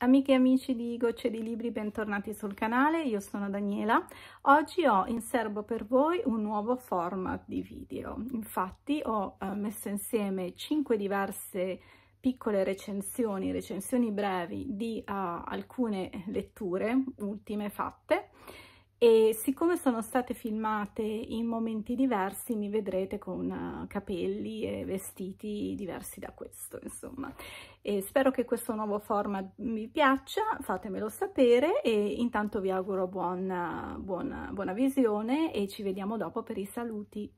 Amiche e amici di Gocce di Libri, bentornati sul canale, io sono Daniela. Oggi ho in serbo per voi un nuovo format di video. Infatti ho eh, messo insieme 5 diverse piccole recensioni, recensioni brevi di uh, alcune letture ultime fatte e siccome sono state filmate in momenti diversi mi vedrete con eh, capelli e vestiti diversi da questo insomma e spero che questo nuovo format vi piaccia fatemelo sapere e intanto vi auguro buona, buona, buona visione e ci vediamo dopo per i saluti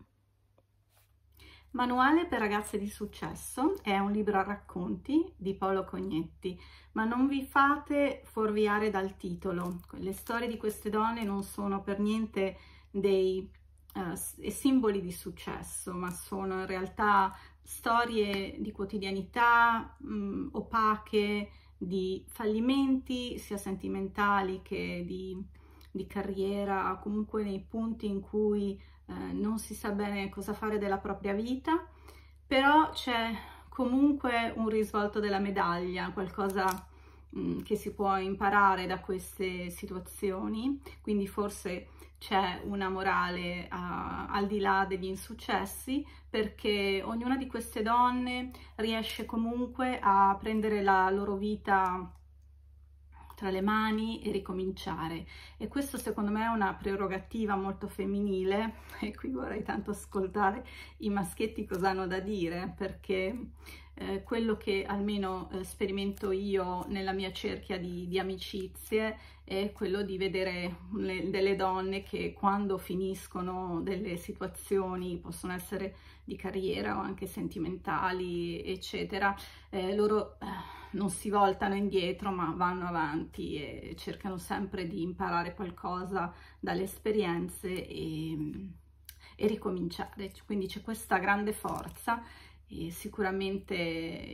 Manuale per ragazze di successo è un libro a racconti di Paolo Cognetti, ma non vi fate fuorviare dal titolo. Le storie di queste donne non sono per niente dei eh, simboli di successo, ma sono in realtà storie di quotidianità mh, mm, opache, di fallimenti sia sentimentali che di, di carriera, comunque nei punti in cui eh, non si sa bene cosa fare della propria vita, però c'è comunque un risvolto della medaglia, qualcosa mh, mm, che si può imparare da queste situazioni, quindi forse c'è una morale uh, al di là degli insuccessi perché ognuna di queste donne riesce comunque a prendere la loro vita tra le mani e ricominciare. E questo secondo me è una prerogativa molto femminile e qui vorrei tanto ascoltare i maschietti cosa hanno da dire perché eh, quello che almeno eh, sperimento io nella mia cerchia di, di amicizie è quello di vedere le, delle donne che quando finiscono delle situazioni, possono essere di carriera o anche sentimentali, eccetera, eh, loro eh, non si voltano indietro ma vanno avanti e cercano sempre di imparare qualcosa dalle esperienze e, e ricominciare. Quindi c'è questa grande forza sicuramente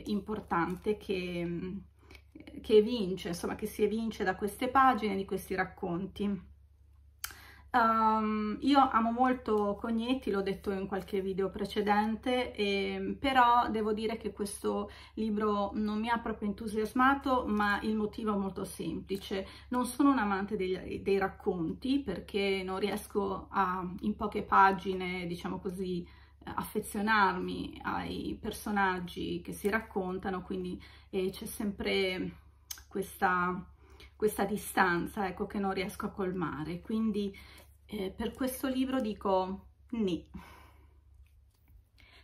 importante che, che vince, insomma che si evince da queste pagine, di questi racconti. Um, io amo molto Cognetti, l'ho detto in qualche video precedente, e, ehm, però devo dire che questo libro non mi ha proprio entusiasmato, ma il motivo è molto semplice. Non sono un amante dei, dei racconti perché non riesco a, in poche pagine, diciamo così, affezionarmi ai personaggi che si raccontano, quindi eh, c'è sempre questa questa distanza ecco, che non riesco a colmare quindi eh, per questo libro dico ni.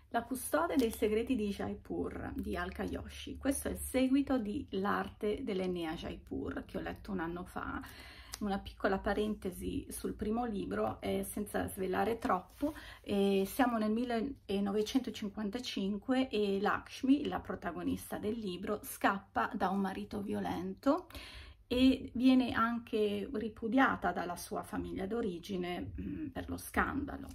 La custode dei segreti di Jaipur di Alka Yoshi. Questo è il seguito di L'arte dell'Enea Jaipur che ho letto un anno fa. Una piccola parentesi sul primo libro, eh, senza svelare troppo, eh, siamo nel 1955 e Lakshmi, la protagonista del libro, scappa da un marito violento e viene anche ripudiata dalla sua famiglia d'origine mm, per lo scandalo.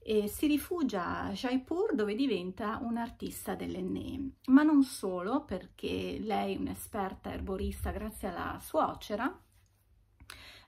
E si rifugia a Jaipur dove diventa un'artista dell'enne, ma non solo perché lei, è un'esperta erborista grazie alla suocera,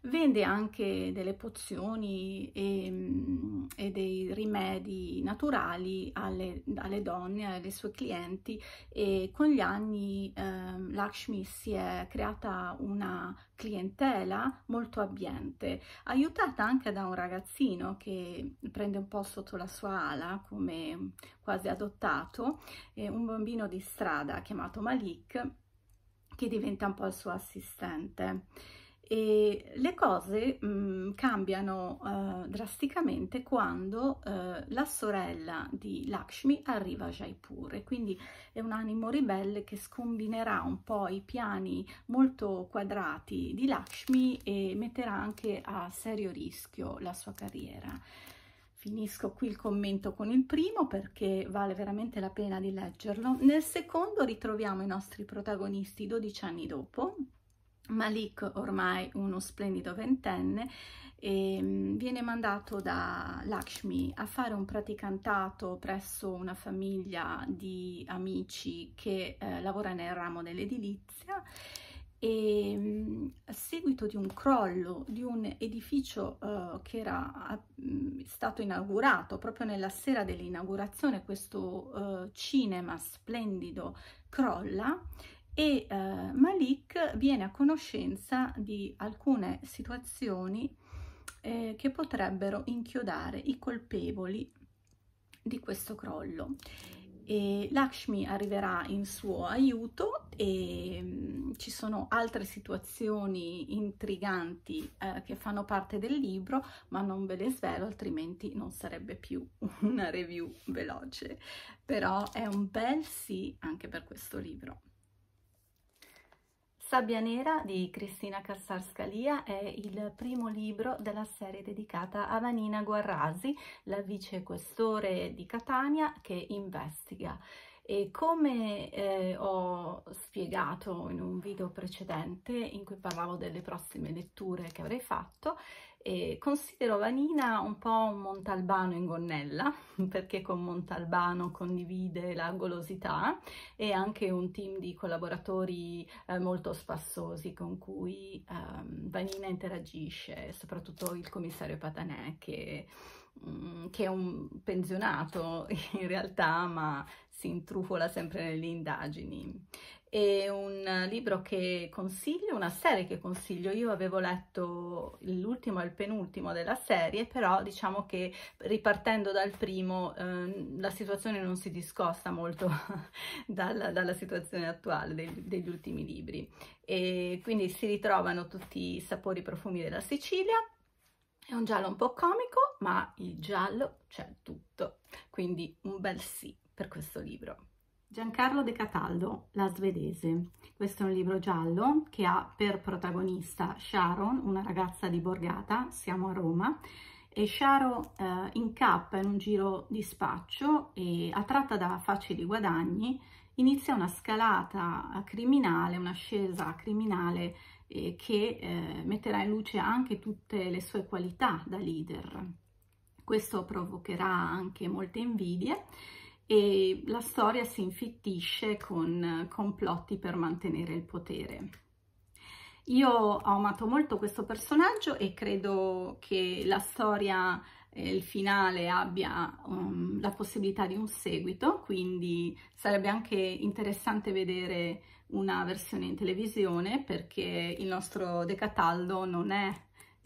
Vende anche delle pozioni e, mm, e dei rimedi naturali alle, alle, donne, alle sue clienti e con gli anni eh, Lakshmi si è creata una clientela molto abbiente, aiutata anche da un ragazzino che prende un po' sotto la sua ala come quasi adottato, eh, un bambino di strada chiamato Malik che diventa un po' il suo assistente e le cose mh, mm, cambiano eh, drasticamente quando eh, la sorella di Lakshmi arriva a Jaipur e quindi è un animo ribelle che scombinerà un po' i piani molto quadrati di Lakshmi e metterà anche a serio rischio la sua carriera. Finisco qui il commento con il primo perché vale veramente la pena di leggerlo. Nel secondo ritroviamo i nostri protagonisti 12 anni dopo, Malik ormai uno splendido ventenne ehm, viene mandato da Lakshmi a fare un praticantato presso una famiglia di amici che eh, lavora nel ramo dell'edilizia e ehm, a seguito di un crollo di un edificio eh, che era mh, stato inaugurato proprio nella sera dell'inaugurazione questo eh, cinema splendido crolla e eh, Malik viene a conoscenza di alcune situazioni eh, che potrebbero inchiodare i colpevoli di questo crollo. E Lakshmi arriverà in suo aiuto e mm, ci sono altre situazioni intriganti eh, che fanno parte del libro, ma non ve le svelo, altrimenti non sarebbe più una review veloce. Però è un bel sì anche per questo libro. Sabbia Nera di Cristina Cassar-Scalia è il primo libro della serie dedicata a Vanina Guarrasi, la vicequestore di Catania che investiga. E come eh, ho spiegato in un video precedente in cui parlavo delle prossime letture che avrei fatto, e considero Vanina un po' un Montalbano in gonnella, perché con Montalbano condivide la golosità e anche un team di collaboratori eh, molto spassosi con cui ehm, Vanina interagisce, soprattutto il commissario Patanè che, mm, che è un pensionato in realtà, ma si intrufola sempre nelle indagini è un libro che consiglio, una serie che consiglio. Io avevo letto l'ultimo e il penultimo della serie, però diciamo che ripartendo dal primo eh, la situazione non si discosta molto dalla, dalla, situazione attuale dei, degli ultimi libri. E quindi si ritrovano tutti i sapori e profumi della Sicilia, è un giallo un po' comico, ma il giallo c'è tutto, quindi un bel sì per questo libro. Giancarlo De Cataldo, La svedese. Questo è un libro giallo che ha per protagonista Sharon, una ragazza di Borgata, siamo a Roma, e Sharo eh, incappa in un giro di spaccio e attratta da facili guadagni inizia una scalata criminale, un'ascesa criminale eh, che eh, metterà in luce anche tutte le sue qualità da leader. Questo provocherà anche molte invidie e la storia si infittisce con complotti per mantenere il potere. Io ho amato molto questo personaggio e credo che la storia, eh, il finale, abbia um, la possibilità di un seguito, quindi sarebbe anche interessante vedere una versione in televisione perché il nostro Decataldo non è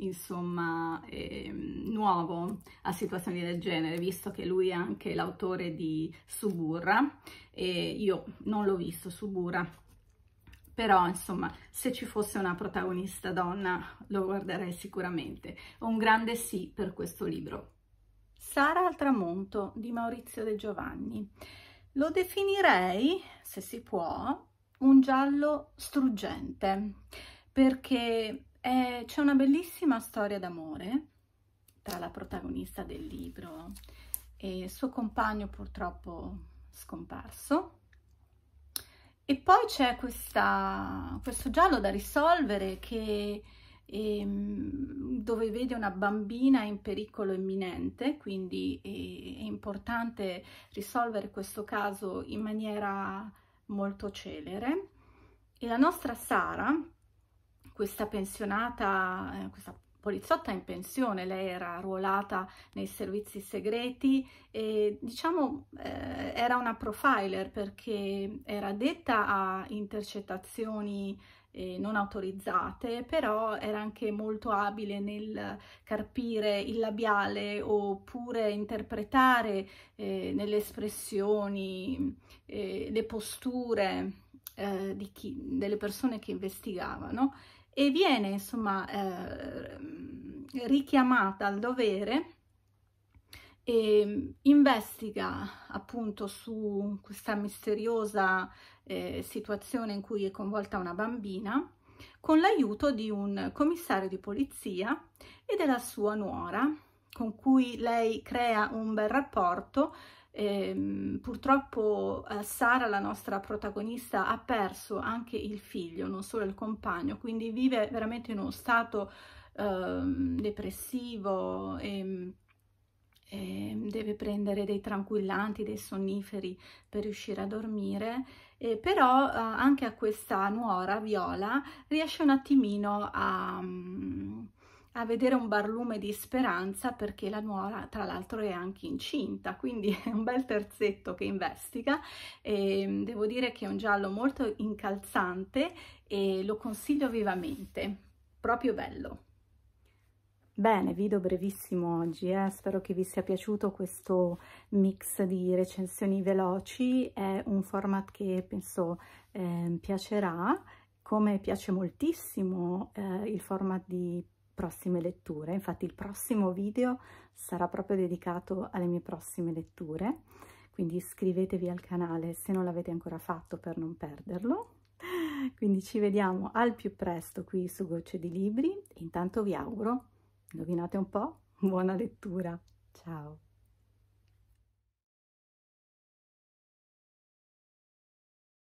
insomma, eh, nuovo a situazioni del genere, visto che lui è anche l'autore di Suburra, e io non l'ho visto Suburra, però insomma, se ci fosse una protagonista donna lo guarderei sicuramente. Un grande sì per questo libro. Sara al tramonto di Maurizio De Giovanni. Lo definirei, se si può, un giallo struggente, perché eh, c'è una bellissima storia d'amore tra la protagonista del libro e il suo compagno purtroppo scomparso. E poi c'è questo giallo da risolvere che ehm, dove vede una bambina in pericolo imminente, quindi è, importante risolvere questo caso in maniera molto celere. E la nostra Sara, questa pensionata, eh, questa poliziotta in pensione, lei era ruolata nei servizi segreti e diciamo eh, era una profiler perché era addetta a intercettazioni eh, non autorizzate, però era anche molto abile nel carpire il labiale oppure interpretare eh, nelle espressioni, eh, le posture eh, chi, delle persone che investigavano e viene insomma eh, richiamata al dovere e investiga appunto su questa misteriosa eh, situazione in cui è coinvolta una bambina con l'aiuto di un commissario di polizia e della sua nuora con cui lei crea un bel rapporto eh, purtroppo eh, Sara, la nostra protagonista, ha perso anche il figlio, non solo il compagno, quindi vive veramente in uno stato eh, depressivo e, ehm, e ehm, deve prendere dei tranquillanti, dei sonniferi per riuscire a dormire, eh, però anche a questa nuora, Viola, riesce un attimino a... Um, a vedere un barlume di speranza perché la nuora tra l'altro è anche incinta quindi è un bel terzetto che investiga e ehm, devo dire che è un giallo molto incalzante e lo consiglio vivamente proprio bello Bene, video brevissimo oggi, eh? spero che vi sia piaciuto questo mix di recensioni veloci, è un format che penso eh, piacerà, come piace moltissimo eh, il format di prossime letture, infatti il prossimo video sarà proprio dedicato alle mie prossime letture, quindi iscrivetevi al canale se non l'avete ancora fatto per non perderlo. Quindi ci vediamo al più presto qui su Gocce di Libri, intanto vi auguro, indovinate un po', buona lettura, ciao!